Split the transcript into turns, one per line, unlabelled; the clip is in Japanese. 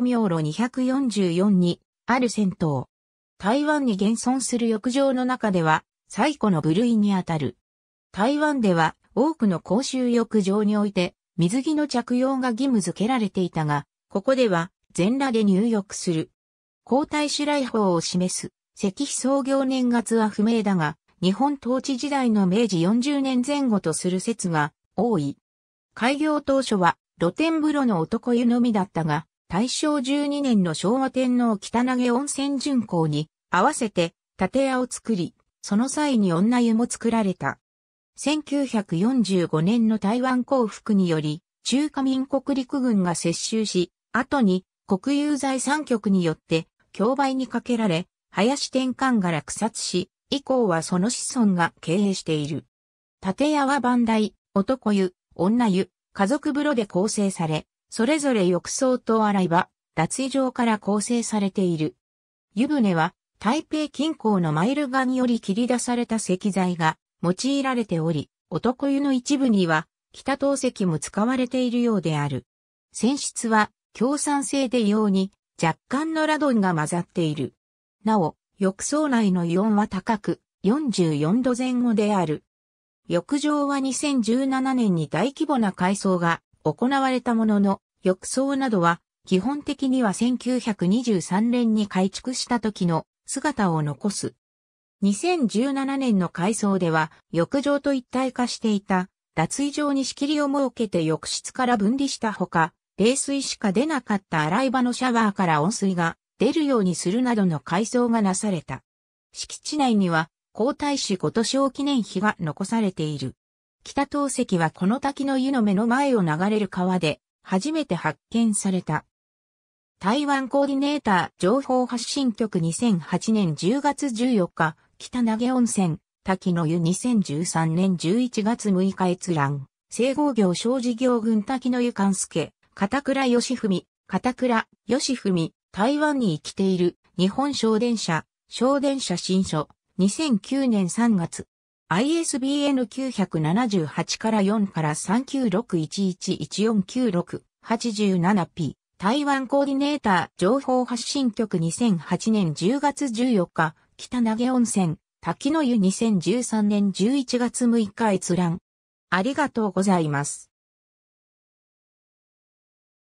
明路244にある銭湯。台湾に現存する浴場の中では最古の部類にあたる。台湾では多くの公衆浴場において水着の着用が義務付けられていたが、ここでは全裸で入浴する。皇太子来訪を示す石碑創業年月は不明だが、日本統治時代の明治40年前後とする説が多い。開業当初は露天風呂の男湯のみだったが、大正12年の昭和天皇北投温泉巡行に合わせて建屋を作り、その際に女湯も作られた。1945年の台湾降伏により、中華民国陸軍が接収し、後に国有財産局によって競売にかけられ、林転換が落札し、以降はその子孫が経営している。建屋は番台、男湯、女湯、家族風呂で構成され、それぞれ浴槽と洗い場、脱衣場から構成されている。湯船は、台北近郊のマイルガにより切り出された石材が用いられており、男湯の一部には、北東石も使われているようである。泉質は、強酸性でように、若干のラドンが混ざっている。なお、浴槽内のイオンは高く、44度前後である。浴場は2017年に大規模な改装が行われたものの、浴槽などは、基本的には1923年に改築した時の姿を残す。2017年の改装では、浴場と一体化していた、脱衣場に仕切りを設けて浴室から分離したほか、冷水しか出なかった洗い場のシャワーから温水が出るようにするなどの改装がなされた。敷地内には、皇太子ごとを記念碑が残されている。北東石はこの滝の湯の目の前を流れる川で、初めて発見された。台湾コーディネーター情報発信局2008年10月14日、北投げ温泉、滝の湯2013年11月6日閲覧、西郷業小事業群滝の湯勘助、片倉義文、片倉義文、台湾に生きている日本省電車、省電車新書、2009年3月、ISBN 978から4から 396111496-87P 台湾コーディネーター情報発信局2008年10月14日北投げ温泉滝の湯2013年11月6日閲覧ありがとうございます。